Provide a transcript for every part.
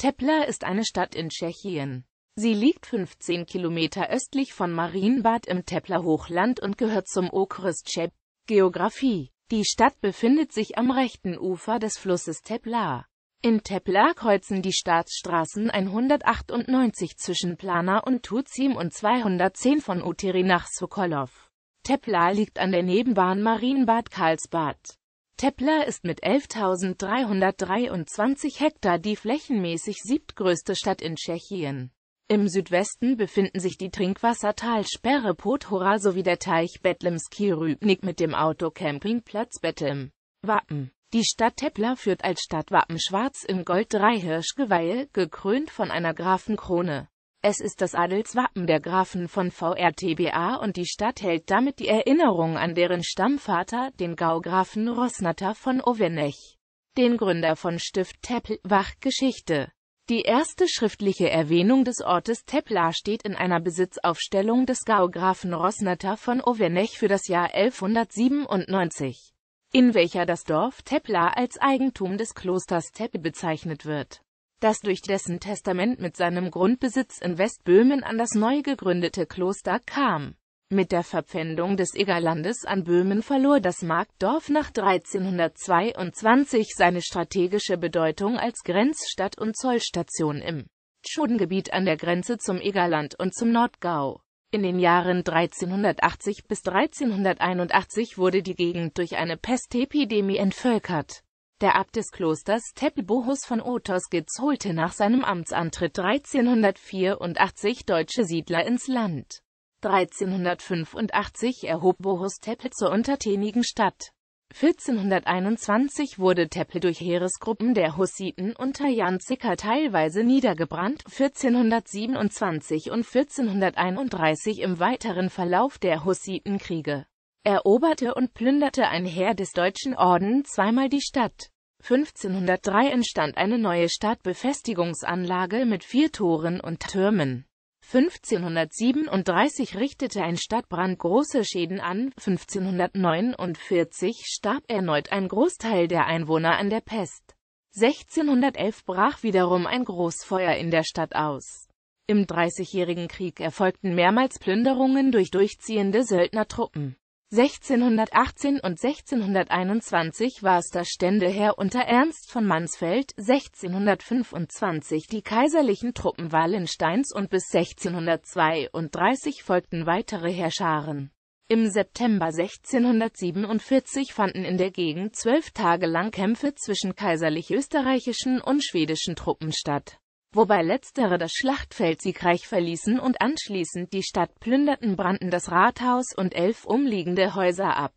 Tepla ist eine Stadt in Tschechien. Sie liegt 15 Kilometer östlich von Marienbad im Tepler hochland und gehört zum Okres Tschep. Geografie Die Stadt befindet sich am rechten Ufer des Flusses Tepla. In Tepla kreuzen die Staatsstraßen 198 zwischen Plana und Tuzim und 210 von Uteri nach Sokolov. Tepla liegt an der Nebenbahn Marienbad Karlsbad. Tepler ist mit 11.323 Hektar die flächenmäßig siebtgrößte Stadt in Tschechien. Im Südwesten befinden sich die Trinkwassertalsperre Pothora sowie der Teich Betlemski Rübnik mit dem Autocampingplatz Betlem. Wappen Die Stadt Tepler führt als Stadtwappen schwarz in Gold drei Hirschgeweihe, gekrönt von einer Grafenkrone. Es ist das Adelswappen der Grafen von VRTBA und die Stadt hält damit die Erinnerung an deren Stammvater, den Gaugrafen Rosnatter von Ovenech, den Gründer von Stift Teppel, Wachgeschichte. Die erste schriftliche Erwähnung des Ortes Tepla steht in einer Besitzaufstellung des Gaugrafen Rosnatter von Ovenech für das Jahr 1197, in welcher das Dorf Tepla als Eigentum des Klosters Teppe bezeichnet wird das durch dessen Testament mit seinem Grundbesitz in Westböhmen an das neu gegründete Kloster kam. Mit der Verpfändung des Egerlandes an Böhmen verlor das Marktdorf nach 1322 seine strategische Bedeutung als Grenzstadt und Zollstation im Schudengebiet an der Grenze zum Egerland und zum Nordgau. In den Jahren 1380 bis 1381 wurde die Gegend durch eine Pestepidemie entvölkert. Der Abt des Klosters Teppelbohus von Otoskitz holte nach seinem Amtsantritt 1384 deutsche Siedler ins Land. 1385 erhob Bohus Teppel zur untertänigen Stadt. 1421 wurde Teppel durch Heeresgruppen der Hussiten unter Jan Zicker teilweise niedergebrannt, 1427 und 1431 im weiteren Verlauf der Hussitenkriege eroberte und plünderte ein Heer des Deutschen Orden zweimal die Stadt. 1503 entstand eine neue Stadtbefestigungsanlage mit vier Toren und Türmen. 1537 richtete ein Stadtbrand große Schäden an, 1549 starb erneut ein Großteil der Einwohner an der Pest. 1611 brach wiederum ein Großfeuer in der Stadt aus. Im Dreißigjährigen Krieg erfolgten mehrmals Plünderungen durch durchziehende Söldnertruppen. 1618 und 1621 war es das Ständeheer unter Ernst von Mansfeld, 1625 die kaiserlichen Truppen Wallensteins und bis 1632 folgten weitere Herrscharen. Im September 1647 fanden in der Gegend zwölf Tage lang Kämpfe zwischen kaiserlich-österreichischen und schwedischen Truppen statt wobei letztere das Schlachtfeld siegreich verließen und anschließend die Stadt plünderten, brannten das Rathaus und elf umliegende Häuser ab.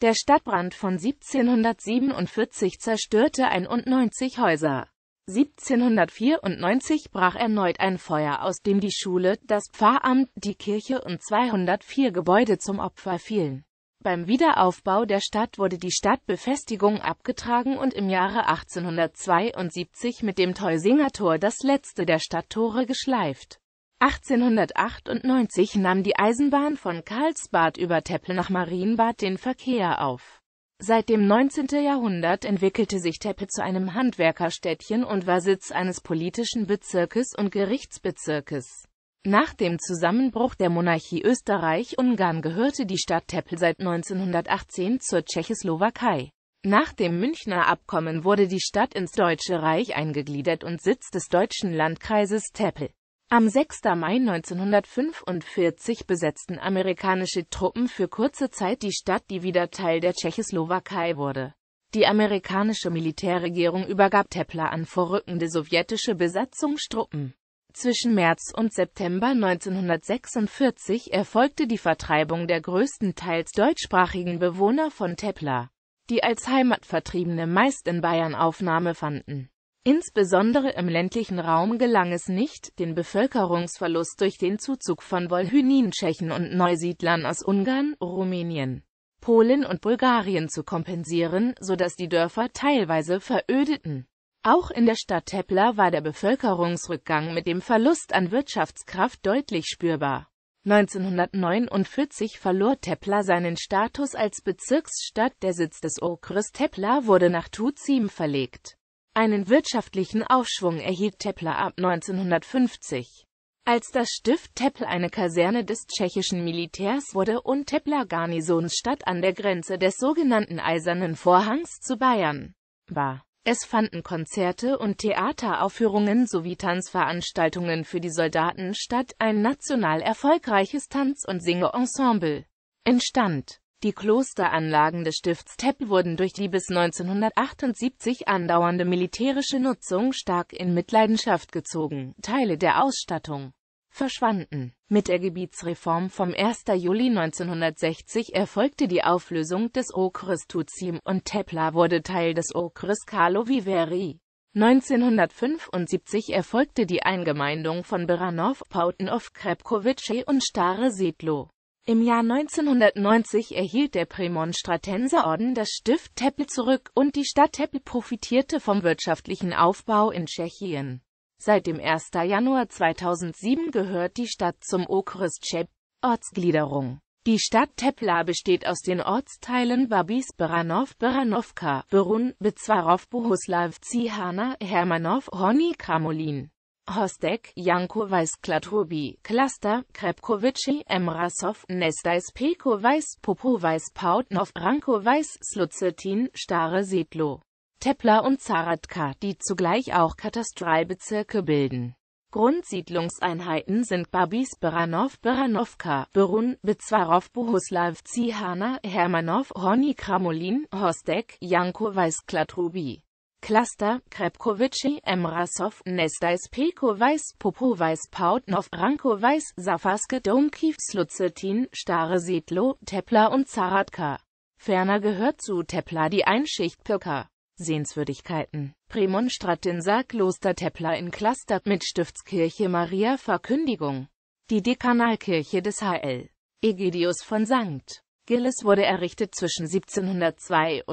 Der Stadtbrand von 1747 zerstörte 91 Häuser. 1794 brach erneut ein Feuer aus, dem die Schule, das Pfarramt, die Kirche und 204 Gebäude zum Opfer fielen. Beim Wiederaufbau der Stadt wurde die Stadtbefestigung abgetragen und im Jahre 1872 mit dem Teusinger Tor das letzte der Stadttore geschleift. 1898 nahm die Eisenbahn von Karlsbad über Teppel nach Marienbad den Verkehr auf. Seit dem 19. Jahrhundert entwickelte sich Teppe zu einem Handwerkerstädtchen und war Sitz eines politischen Bezirkes und Gerichtsbezirkes. Nach dem Zusammenbruch der Monarchie Österreich-Ungarn gehörte die Stadt Teppel seit 1918 zur Tschechoslowakei. Nach dem Münchner Abkommen wurde die Stadt ins Deutsche Reich eingegliedert und Sitz des deutschen Landkreises Teppel. Am 6. Mai 1945 besetzten amerikanische Truppen für kurze Zeit die Stadt, die wieder Teil der Tschechoslowakei wurde. Die amerikanische Militärregierung übergab Teppler an vorrückende sowjetische Besatzungstruppen. Zwischen März und September 1946 erfolgte die Vertreibung der größtenteils deutschsprachigen Bewohner von Tepla, die als Heimatvertriebene meist in Bayern Aufnahme fanden. Insbesondere im ländlichen Raum gelang es nicht, den Bevölkerungsverlust durch den Zuzug von Wolhynin, Tschechen und Neusiedlern aus Ungarn, Rumänien, Polen und Bulgarien zu kompensieren, sodass die Dörfer teilweise verödeten. Auch in der Stadt Tepler war der Bevölkerungsrückgang mit dem Verlust an Wirtschaftskraft deutlich spürbar. 1949 verlor Tepler seinen Status als Bezirksstadt, der Sitz des Okres Tepler wurde nach Tuzim verlegt. Einen wirtschaftlichen Aufschwung erhielt Tepler ab 1950. Als das Stift Tepl eine Kaserne des tschechischen Militärs wurde und Tepler Garnisonsstadt an der Grenze des sogenannten Eisernen Vorhangs zu Bayern war. Es fanden Konzerte und Theateraufführungen sowie Tanzveranstaltungen für die Soldaten statt, ein national erfolgreiches Tanz- und Singeensemble entstand. Die Klosteranlagen des Stifts Teppel wurden durch die bis 1978 andauernde militärische Nutzung stark in Mitleidenschaft gezogen. Teile der Ausstattung verschwanden. Mit der Gebietsreform vom 1. Juli 1960 erfolgte die Auflösung des Okres Tuzim und Tepla wurde Teil des Okres Karlovy Vary. 1975 erfolgte die Eingemeindung von Beranov, Pautenov, Krepkovice und Stare Sedlo. Im Jahr 1990 erhielt der Prämonstratenserorden das Stift Teppel zurück und die Stadt Teppel profitierte vom wirtschaftlichen Aufbau in Tschechien. Seit dem 1. Januar 2007 gehört die Stadt zum Okres Cheb, Ortsgliederung. Die Stadt Tepla besteht aus den Ortsteilen Babis Beranov, Beranovka, Berun, Bezwarov, Bohuslav, Zihana, Hermanov, Honi, Kramolin, Hostek, Jankowais, Klaturbi, Cluster, Krepkovici, Emrasov, Nestais, Pekowais, Popowais, Pautnov, Rankowais, Sluzetin, Stare Sedlo. Tepla und Zaratka, die zugleich auch Katastralbezirke bilden. Grundsiedlungseinheiten sind Babis Beranov, Beranovka, Berun, Bezwarov, Bohuslav, Zihana, Hermanov, Honi Kramolin, Hostek, Janko Weisklatrubi. Cluster, Krepkovici, Emrasov, Nestais, Pekoweis, Popoweis, Pautnov, Rankoweis, Safaske, Domkiv, Sluzetin, Stare Sedlo, Tepla und Zaratka. Ferner gehört zu Tepla die Einschicht Pirka. Sehenswürdigkeiten. Prämonstratinser Klostertepler in Cluster mit Stiftskirche Maria Verkündigung. Die Dekanalkirche des HL. Egidius von St. Gilles wurde errichtet zwischen 1762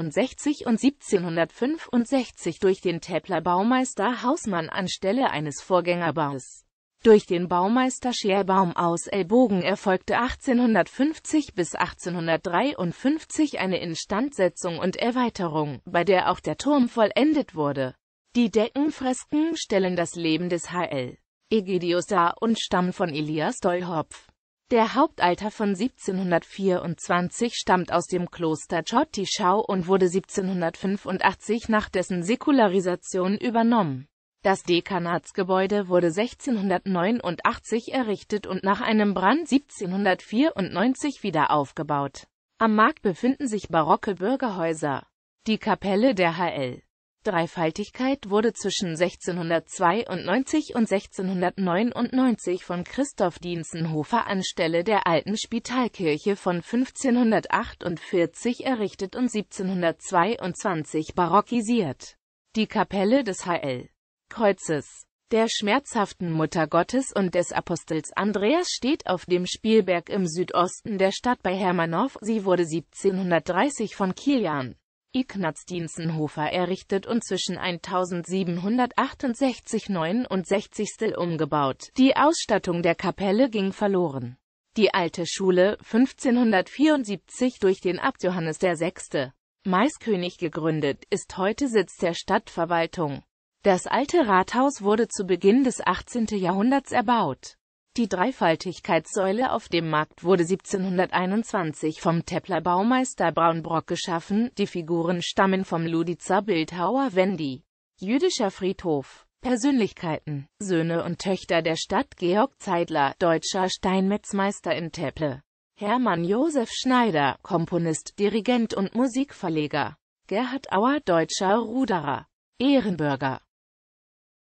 und 1765 durch den Tepler Baumeister Hausmann anstelle eines Vorgängerbaus. Durch den Baumeister Scherbaum aus Ellbogen erfolgte 1850 bis 1853 eine Instandsetzung und Erweiterung, bei der auch der Turm vollendet wurde. Die Deckenfresken stellen das Leben des Hl. Egidius dar und stammen von Elias Dollhopf. Der Hauptalter von 1724 stammt aus dem Kloster Schottischau und wurde 1785 nach dessen Säkularisation übernommen. Das Dekanatsgebäude wurde 1689 errichtet und nach einem Brand 1794 wieder aufgebaut. Am Markt befinden sich barocke Bürgerhäuser. Die Kapelle der HL Dreifaltigkeit wurde zwischen 1692 und 1699 von Christoph Dienzenhofer anstelle der alten Spitalkirche von 1548 errichtet und 1722 barockisiert. Die Kapelle des HL Kreuzes, der schmerzhaften Mutter Gottes und des Apostels Andreas steht auf dem Spielberg im Südosten der Stadt bei Hermanow. Sie wurde 1730 von Kilian Ignaz Dienzenhofer errichtet und zwischen 1768 69 umgebaut. Die Ausstattung der Kapelle ging verloren. Die alte Schule, 1574 durch den Abt Johannes VI. Maiskönig gegründet, ist heute Sitz der Stadtverwaltung. Das alte Rathaus wurde zu Beginn des 18. Jahrhunderts erbaut. Die Dreifaltigkeitssäule auf dem Markt wurde 1721 vom Tepler Baumeister Braunbrock geschaffen, die Figuren stammen vom Luditzer Bildhauer Wendy. Jüdischer Friedhof Persönlichkeiten Söhne und Töchter der Stadt Georg Zeidler, deutscher Steinmetzmeister in Teple Hermann Josef Schneider, Komponist, Dirigent und Musikverleger Gerhard Auer, deutscher Ruderer Ehrenbürger